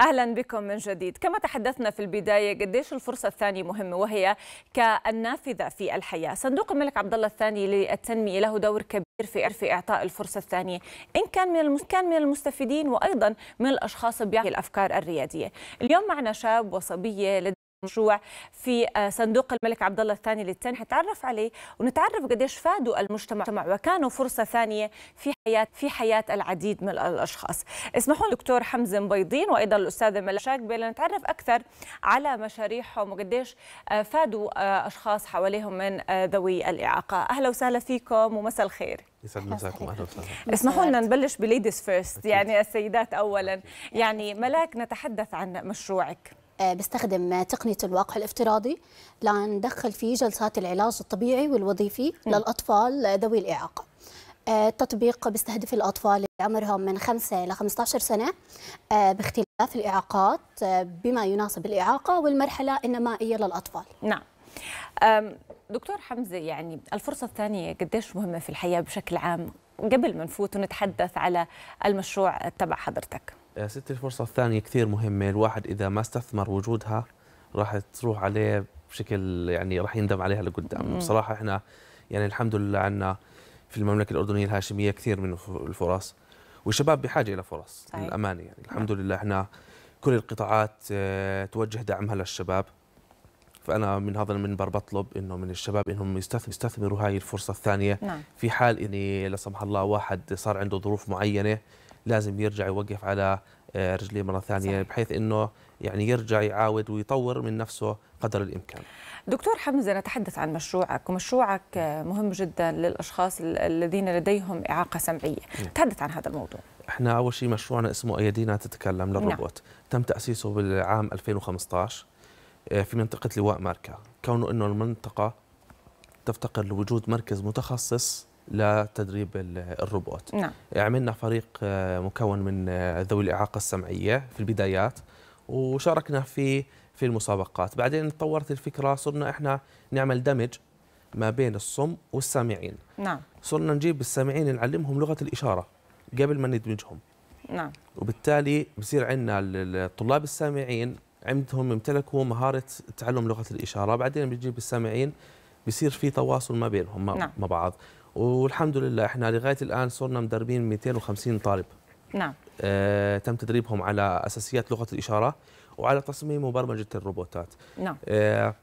اهلا بكم من جديد كما تحدثنا في البدايه قديش الفرصه الثانيه مهمه وهي كالنافذه في الحياه صندوق الملك عبد الله الثاني للتنميه له دور كبير في في اعطاء الفرصه الثانيه ان كان من كان من المستفيدين وايضا من الاشخاص بيعطي الافكار الرياديه اليوم معنا شاب وصبيه لدى مشروع في آه، صندوق الملك عبد الله الثاني للتن حتعرف عليه ونتعرف قديش فادوا المجتمع وكانوا فرصه ثانيه في حياه في حياه العديد من الاشخاص اسمحوا لي دكتور حمزه مبيضين وايضا الاستاذه ملا شاكبه لنتعرف اكثر على مشاريعهم وقديش آه، فادوا آه، اشخاص حواليهم من ذوي الاعاقه اهلا وسهلا فيكم ومساء الخير يسعد مساكم اهلا اسمحوا لنا نبلش بليديز فيرست يعني السيدات اولا يعني ملاك نتحدث عن مشروعك آه، بستخدم تقنيه الواقع الافتراضي لندخل فيه جلسات العلاج الطبيعي والوظيفي م. للاطفال ذوي الاعاقه آه، التطبيق بيستهدف الأطفال اللي عمرهم من 5 ل 15 سنة آه، باختلاف الإعاقات بما يناسب الإعاقة والمرحلة النمائية للأطفال نعم دكتور حمزة يعني الفرصة الثانية قديش مهمة في الحياة بشكل عام قبل ما نفوت ونتحدث على المشروع تبع حضرتك آه، ست الفرصة الثانية كثير مهمة الواحد إذا ما استثمر وجودها راح تروح عليه بشكل يعني راح يندم عليها لقدام بصراحة إحنا يعني الحمد لله عنا في المملكة الأردنية الهاشمية كثير من الفرص والشباب بحاجة إلى فرص صحيح. للأمانة يعني نعم. الحمد لله إحنا كل القطاعات آه، توجه دعمها للشباب فأنا من هذا المنبر بطلب إنه من الشباب إنهم يستثمروا هاي الفرصة الثانية نعم. في حال إني لا سمح الله واحد صار عنده ظروف معينة لازم يرجع يوقف على آه، رجليه مرة ثانية صحيح. بحيث أنه يعني يرجع يعاود ويطور من نفسه قدر الإمكان دكتور حمزة نتحدث عن مشروعك ومشروعك آه، مهم جدا للأشخاص الذين لديهم إعاقة سمعية نعم. تحدث عن هذا الموضوع احنا أول شيء مشروعنا اسمه أيدينا تتكلم نعم. للروبوت نعم. تم تأسيسه بالعام 2015 آه، في منطقة لواء ماركا كونه أنه المنطقة تفتقر لوجود مركز متخصص لتدريب الروبوت نعم. يعني عملنا فريق آه، مكون من آه، ذوي الإعاقة السمعية في البدايات وشاركنا في في المسابقات بعدين تطورت الفكرة صرنا إحنا نعمل دمج ما بين الصم والسامعين نعم صرنا نجيب السامعين نعلمهم لغة الإشارة قبل ما ندمجهم نعم وبالتالي بصير عندنا الطلاب السامعين عندهم يمتلكوا مهارة تعلم لغة الإشارة بعدين بنجيب السامعين بصير في تواصل ما بينهم نعم. مع بعض والحمد لله احنا لغايه الان صرنا مدربين 250 طالب نعم آه تم تدريبهم على اساسيات لغه الاشاره وعلى تصميم وبرمجه الروبوتات نعم آه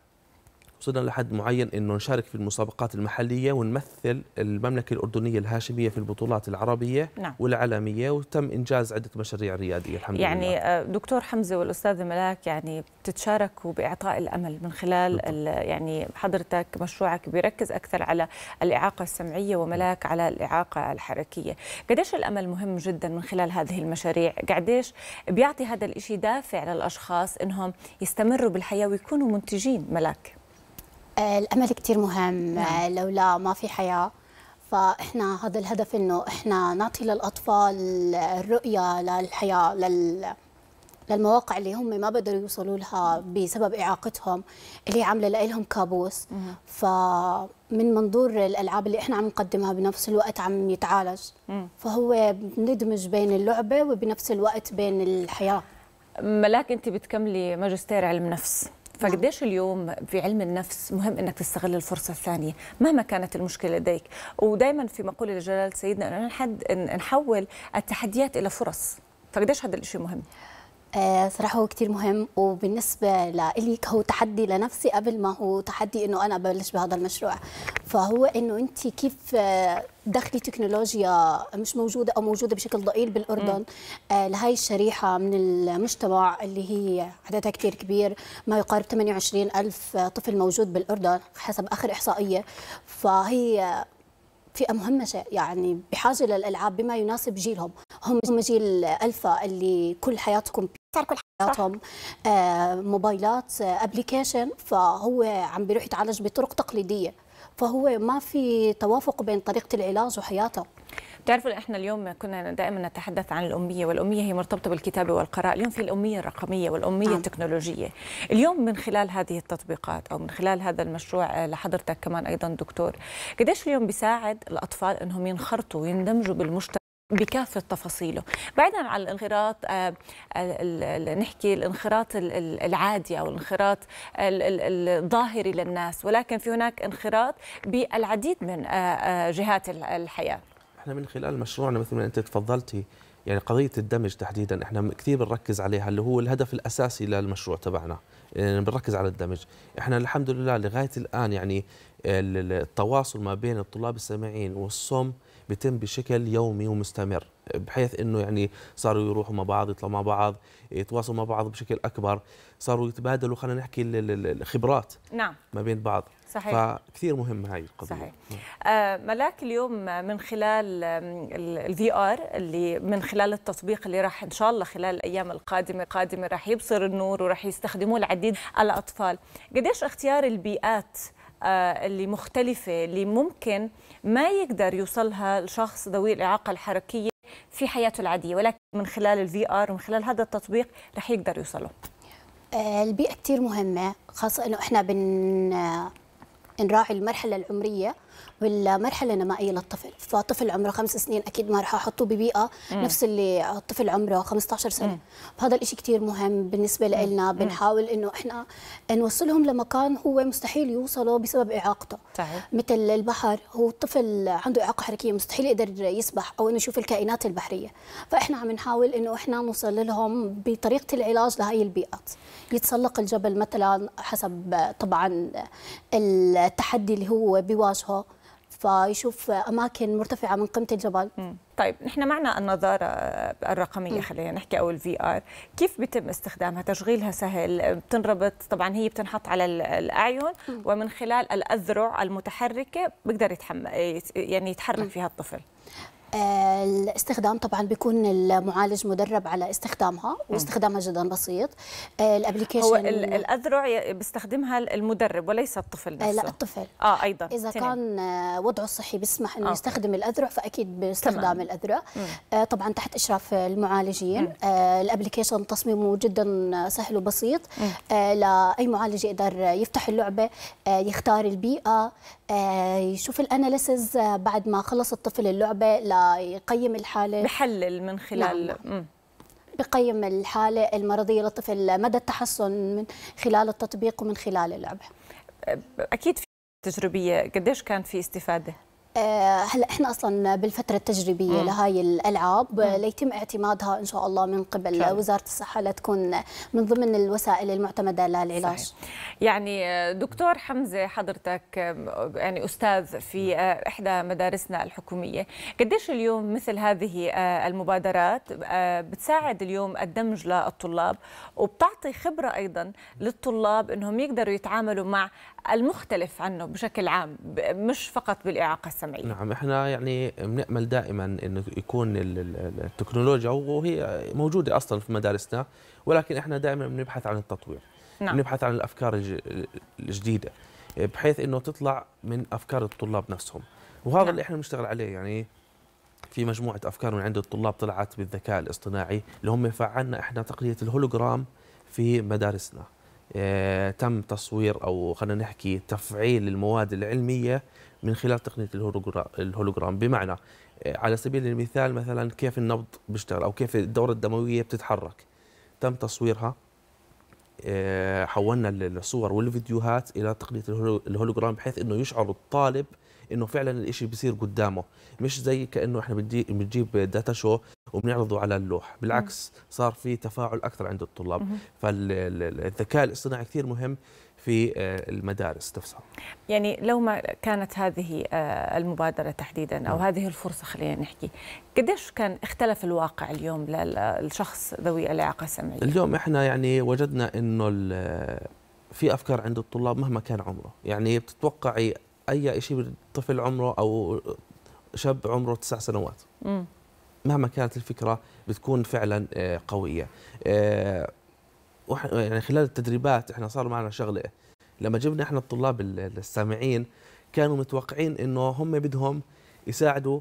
وصلنا لحد معين انه نشارك في المسابقات المحليه ونمثل المملكه الاردنيه الهاشميه في البطولات العربيه نعم. والعالميه وتم انجاز عده مشاريع رياديه الحمد يعني لله يعني آه، دكتور حمزه والاستاذ ملاك يعني بتتشاركوا باعطاء الامل من خلال يعني حضرتك مشروعك بيركز اكثر على الاعاقه السمعيه وملاك على الاعاقه الحركيه قديش الامل مهم جدا من خلال هذه المشاريع قديش بيعطي هذا الشيء دافع للاشخاص انهم يستمروا بالحياه ويكونوا منتجين ملاك آه، الامل كثير مهم آه، نعم. لولا ما في حياه فاحنا هذا الهدف انه احنا نعطي للاطفال الرؤيه للحياه لل للمواقع اللي هم ما بقدروا يوصلوا لها بسبب اعاقتهم اللي عامله لهم كابوس فمن منظور الالعاب اللي احنا عم نقدمها بنفس الوقت عم يتعالج فهو ندمج بين اللعبه وبنفس الوقت بين الحياه ملاك انت بتكملي ماجستير علم نفس فقديش اليوم في علم النفس مهم انك تستغل الفرصه الثانيه مهما كانت المشكله لديك ودائما في مقوله لجلال سيدنا انه نحد نحول التحديات الى فرص فقديش هذا الشيء مهم آه، صراحة هو كثير مهم وبالنسبة لإلي هو تحدي لنفسي قبل ما هو تحدي إنه أنا أبلش بهذا المشروع فهو إنه أنت كيف آه، دخلي تكنولوجيا مش موجودة أو موجودة بشكل ضئيل بالأردن آه لهي الشريحة من المجتمع اللي هي عددها كثير كبير ما يقارب 28 ألف طفل موجود بالأردن حسب آخر إحصائية فهي فئة مهمشة يعني بحاجة للألعاب بما يناسب جيلهم هم جيل ألفا اللي كل حياتكم صار كل حياتهم موبايلات ابلكيشن آه، فهو عم بيروح يتعالج بطرق تقليديه فهو ما في توافق بين طريقه العلاج وحياته بتعرفوا احنا اليوم كنا دائما نتحدث عن الاميه والاميه هي مرتبطه بالكتابه والقراءه اليوم في الاميه الرقميه والاميه عم. التكنولوجيه اليوم من خلال هذه التطبيقات او من خلال هذا المشروع آه، لحضرتك كمان ايضا دكتور قديش اليوم بيساعد الاطفال انهم ينخرطوا ويندمجوا بالمجتمع بكافة تفاصيله بعيدا عن الانخراط آه، نحكي الانخراط العادي أو الانخراط الظاهري للناس ولكن في هناك انخراط بالعديد من آه، آه، جهات الحياة احنا من خلال مشروعنا مثل ما انت تفضلتي يعني قضيه الدمج تحديدا احنا كثير بنركز عليها اللي هو الهدف الاساسي للمشروع تبعنا يعني بنركز على الدمج احنا الحمد لله لغايه الان يعني التواصل ما بين الطلاب السامعين والصم بيتم بشكل يومي ومستمر بحيث انه يعني صاروا يروحوا مع بعض يطلعوا مع بعض يتواصلوا مع بعض بشكل اكبر صاروا يتبادلوا خلينا نحكي الخبرات نعم ما بين بعض صحيح فكثير مهم هاي القضيه صحيح نعم. آه ملاك اليوم من خلال الفي ار اللي من خلال التطبيق اللي راح ان شاء الله خلال الايام القادمه القادمه راح يبصر النور وراح يستخدموه العديد الاطفال قديش اختيار البيئات آه، اللي مختلفة اللي ممكن ما يقدر يوصلها الشخص ذوي الإعاقة الحركية في حياته العادية ولكن من خلال الفي آر ومن خلال هذا التطبيق رح يقدر يوصله آه، البيئة كتير مهمة خاصة أنه إحنا بن نراعي المرحله العمريه والمرحله النمائيه للطفل فطفل عمره خمس سنين اكيد ما راح احطه ببيئه مم. نفس اللي الطفل عمره 15 سنه مم. فهذا الشيء كثير مهم بالنسبه لنا بنحاول انه احنا نوصلهم لمكان هو مستحيل يوصله بسبب اعاقته صحيح. مثل البحر هو الطفل عنده اعاقه حركيه مستحيل يقدر يسبح او انه يشوف الكائنات البحريه فاحنا عم نحاول انه احنا نوصل لهم بطريقه العلاج لهي البيئات يتسلق الجبل مثلا حسب طبعا التحدي اللي هو بيواجهه فيشوف اماكن مرتفعه من قمه الجبل طيب نحن معنا النظاره الرقميه خلينا نحكي او الفي ار كيف بيتم استخدامها تشغيلها سهل بتنربط طبعا هي بتنحط على الاعين ومن خلال الاذرع المتحركه بقدر يتحمل يعني يتحرك فيها الطفل الاستخدام طبعا بيكون المعالج مدرب على استخدامها واستخدامها جدا بسيط آه، الابلكيشن هو الاذرع بيستخدمها المدرب وليس الطفل آه، نفسه لا الطفل اه ايضا اذا تنين. كان آه، وضعه الصحي بيسمح انه آه. يستخدم الاذرع فاكيد باستخدام الاذرع طبعا تحت اشراف المعالجين الابلكيشن تصميمه جدا سهل وبسيط لاي معالج يقدر يفتح اللعبه يختار البيئه يشوف الاناليسز بعد ما خلص الطفل اللعبه يقيم الحاله بحلل من خلال نعم. بقيم الحاله المرضيه للطفل مدى التحسن من خلال التطبيق ومن خلال اللعبه اكيد في تجربيه قديش كان في استفاده آه، هلا احنا اصلا بالفتره التجريبيه لهي الالعاب مم. ليتم اعتمادها ان شاء الله من قبل شاء. وزاره الصحه لتكون من ضمن الوسائل المعتمده للعلاج صحيح. يعني دكتور حمزه حضرتك يعني استاذ في آه، احدى مدارسنا الحكوميه قديش اليوم مثل هذه آه، المبادرات بتساعد اليوم الدمج للطلاب وبتعطي خبره ايضا للطلاب انهم يقدروا يتعاملوا مع المختلف عنه بشكل عام مش فقط بالإعاقة السمعية نعم احنا يعني بنأمل دائما انه يكون التكنولوجيا وهي موجودة أصلا في مدارسنا ولكن احنا دائما بنبحث عن التطوير نعم. بنبحث عن الأفكار الجديدة بحيث انه تطلع من أفكار الطلاب نفسهم وهذا نعم. اللي احنا بنشتغل عليه يعني في مجموعة أفكار من عند الطلاب طلعت بالذكاء الاصطناعي اللي هم فعلنا احنا تقنية الهولوجرام في مدارسنا آه، تم تصوير او خلينا نحكي تفعيل المواد العلميه من خلال تقنيه الهولوجرام بمعنى آه، على سبيل المثال مثلا كيف النبض بيشتغل او كيف الدوره الدمويه بتتحرك تم تصويرها آه، حولنا الصور والفيديوهات الى تقنيه الهولوجرام بحيث انه يشعر الطالب انه فعلا الإشي بيصير قدامه مش زي كانه احنا بنجيب داتا شو وبنعرضه على اللوح بالعكس صار في تفاعل اكثر عند الطلاب فالذكاء الاصطناعي كثير مهم في آه، المدارس نفسها يعني لو ما كانت هذه آه، المبادرة تحديدا أو نعم. هذه الفرصة خلينا نحكي قديش كان اختلف الواقع اليوم للشخص ذوي الإعاقة السمعية اليوم إحنا يعني وجدنا أنه في أفكار عند الطلاب مهما كان عمره يعني بتتوقعي اي شيء طفل عمره او شاب عمره تسع سنوات مهما كانت الفكره بتكون فعلا آه، قويه آه، يعني خلال التدريبات احنا صار معنا شغله لما جبنا احنا الطلاب السامعين كانوا متوقعين انه هم بدهم يساعدوا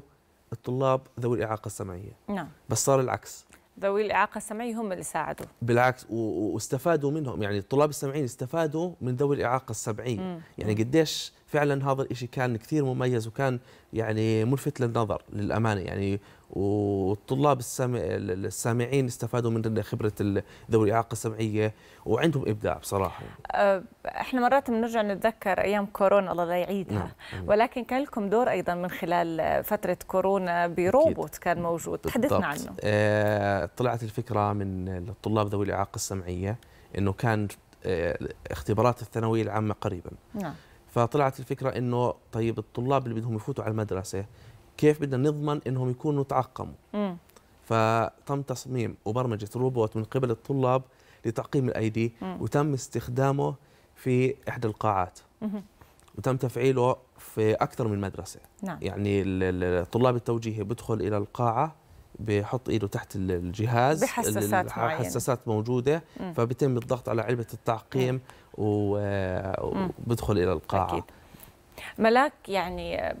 الطلاب ذوي الاعاقه السمعيه نعم بس صار العكس ذوي الإعاقة السمعية هم اللي ساعدوا بالعكس واستفادوا منهم يعني الطلاب السمعين استفادوا من ذوي الإعاقة السمعية مم. يعني قديش فعلا هذا الشيء كان كثير مميز وكان يعني ملفت للنظر للأمانة يعني والطلاب السامع السامعين استفادوا من خبره ذوي الاعاقه السمعيه وعندهم ابداع بصراحه أه، احنا مرات بنرجع نتذكر ايام كورونا الله لا يعيدها نعم،, نعم. ولكن كان لكم دور ايضا من خلال فتره كورونا بروبوت أكيد. كان موجود تحدثنا عنه أه، طلعت الفكره من الطلاب ذوي الاعاقه السمعيه انه كان أه، اختبارات الثانويه العامه قريبا نعم فطلعت الفكره انه طيب الطلاب اللي بدهم يفوتوا على المدرسه كيف بدنا نضمن انهم يكونوا تعقموا مم. فتم تصميم وبرمجه روبوت من قبل الطلاب لتعقيم الايدي مم. وتم استخدامه في احدى القاعات مم. وتم تفعيله في اكثر من مدرسه نعم. يعني الطلاب التوجيهي بدخل الى القاعه بحط ايده تحت الجهاز بحساسات حساسات موجوده مم. فبتم الضغط على علبه التعقيم وبدخل الى القاعه أكيد. ملاك يعني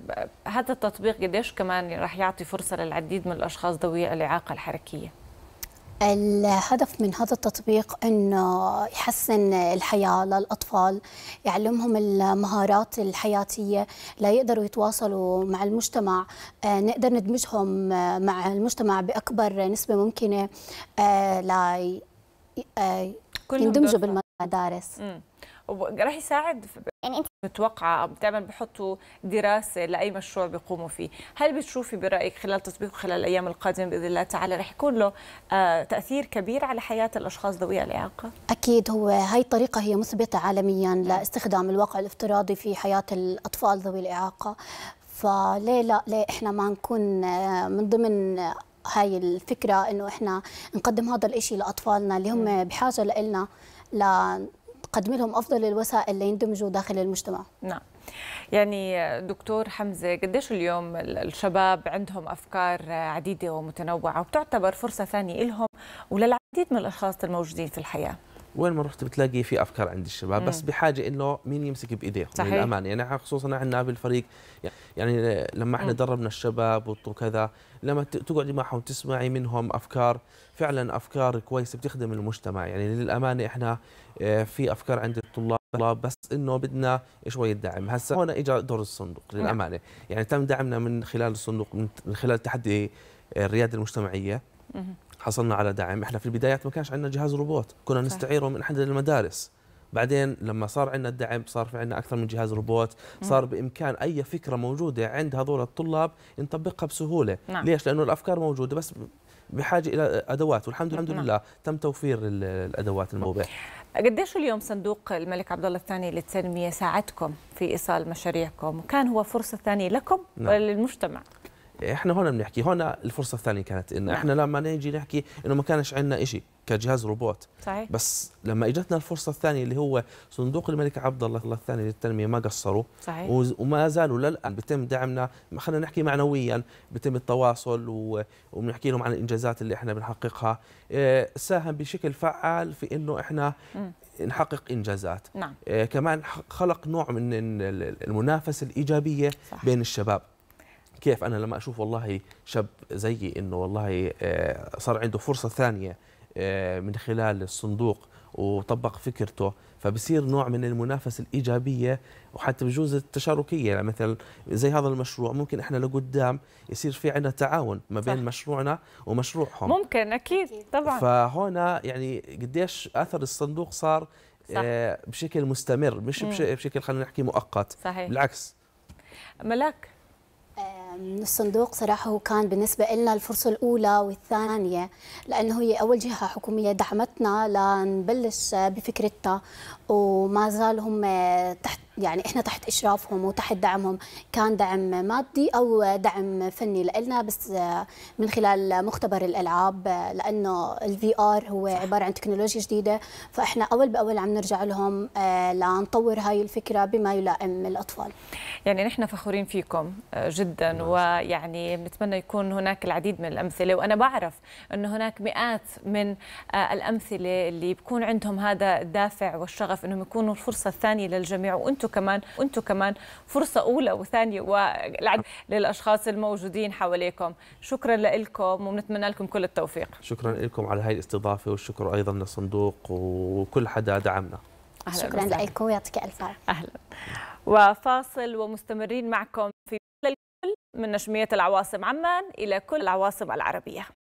هذا التطبيق قديش كمان راح يعطي فرصه للعديد من الاشخاص ذوي الاعاقه الحركيه الهدف من هذا التطبيق انه يحسن الحياه للاطفال يعلمهم المهارات الحياتيه لا يقدروا يتواصلوا مع المجتمع آه، نقدر ندمجهم آه، مع المجتمع باكبر نسبه ممكنه آه، لا يندمجوا بالمجتمع المدارس مم. راح يساعد يعني انت متوقعه او دائما بحطوا دراسه لاي مشروع بيقوموا فيه، هل بتشوفي برايك خلال تطبيقه خلال الايام القادمه باذن الله تعالى رح يكون له آه، تاثير كبير على حياه الاشخاص ذوي الاعاقه؟ اكيد هو هي الطريقه هي مثبته عالميا لاستخدام الواقع الافتراضي في حياه الاطفال ذوي الاعاقه، فليه لا ليه احنا ما نكون آه، من ضمن هاي الفكره انه احنا نقدم هذا الشيء لاطفالنا اللي هم بحاجه لنا لنقدم لهم افضل الوسائل ليندمجوا داخل المجتمع نعم يعني دكتور حمزه قديش اليوم الشباب عندهم افكار عديده ومتنوعه وبتعتبر فرصه ثانيه لهم وللعديد من الاشخاص الموجودين في الحياه وين ما رحت بتلاقي في افكار عند الشباب بس بحاجه انه مين يمسك بايديهم صحيح. للامانه يعني خصوصا عندنا بالفريق يعني لما احنا دربنا الشباب وكذا لما تقعدي معهم تسمعي منهم افكار فعلا افكار كويسه بتخدم المجتمع يعني للامانه احنا آه، في افكار عند الطلاب بس انه بدنا شويه دعم هسه هون اجى دور الصندوق نعم. للامانه يعني تم دعمنا من خلال الصندوق من خلال تحدي آه، الرياده المجتمعيه حصلنا على دعم احنا في البدايات ما كانش عندنا جهاز روبوت كنا نستعيره من احد المدارس بعدين لما صار عندنا الدعم صار في عندنا اكثر من جهاز روبوت صار بامكان اي فكره موجوده عند هذول الطلاب نطبقها بسهوله نعم. ليش لانه الافكار موجوده بس بحاجه الى ادوات والحمد لله, نعم. لله تم توفير الادوات الموجوده قديش اليوم صندوق الملك عبد الله الثاني للتنميه ساعدكم في ايصال مشاريعكم وكان هو فرصه ثانيه لكم نعم. وللمجتمع احنا هون بنحكي هون الفرصه الثانيه كانت ان نعم. احنا لما نيجي نحكي انه ما كانش عندنا شيء كجهاز روبوت صحيح. بس لما اجتنا الفرصه الثانيه اللي هو صندوق الملك عبد الله الثاني للتنميه ما قصروا صحيح. وما زالوا للان بيتم دعمنا خلينا نحكي معنويا بيتم التواصل وبنحكي لهم عن الانجازات اللي احنا بنحققها آه، ساهم بشكل فعال في انه احنا م. نحقق انجازات نعم. آه، كمان خلق نوع من المنافسه الايجابيه صح. بين الشباب كيف انا لما اشوف والله شاب زيي انه والله آه، صار عنده فرصه ثانيه آه، من خلال الصندوق وطبق فكرته فبصير نوع من المنافسه الايجابيه وحتى بجوز التشاركيه يعني مثلا زي هذا المشروع ممكن احنا لقدام يصير في عندنا تعاون ما بين صح. مشروعنا ومشروعهم ممكن اكيد طبعا فهنا يعني قديش اثر الصندوق صار صح. آه، بشكل مستمر مش مم. بشكل خلينا نحكي مؤقت صحيح. بالعكس ملاك من الصندوق صراحة هو كان بالنسبة لنا الفرصة الأولى والثانية لأنه هي أول جهة حكومية دعمتنا لنبلش بفكرتها وما زال هم تحت يعني احنا تحت اشرافهم وتحت دعمهم كان دعم مادي او دعم فني لنا بس آه، من خلال مختبر الالعاب آه، لانه الفي ار هو عباره عن تكنولوجيا جديده فاحنا اول باول عم نرجع لهم آه، لنطور هاي الفكره بما يلائم الاطفال يعني نحن فخورين فيكم جدا نعم. ويعني بنتمنى يكون هناك العديد من الامثله وانا بعرف انه هناك مئات من الامثله اللي بكون عندهم هذا الدافع والشغف انهم يكونوا الفرصه الثانيه للجميع وانتم انتم كمان وانتم كمان فرصه اولى وثانيه والعديد للاشخاص الموجودين حواليكم شكرا لكم وبنتمنى لكم كل التوفيق شكرا لكم على هاي الاستضافه والشكر ايضا للصندوق وكل حدا دعمنا أهلا شكرا لكم ويعطيك الف اهلا وفاصل ومستمرين معكم في كل من نشميه العواصم عمان الى كل العواصم العربيه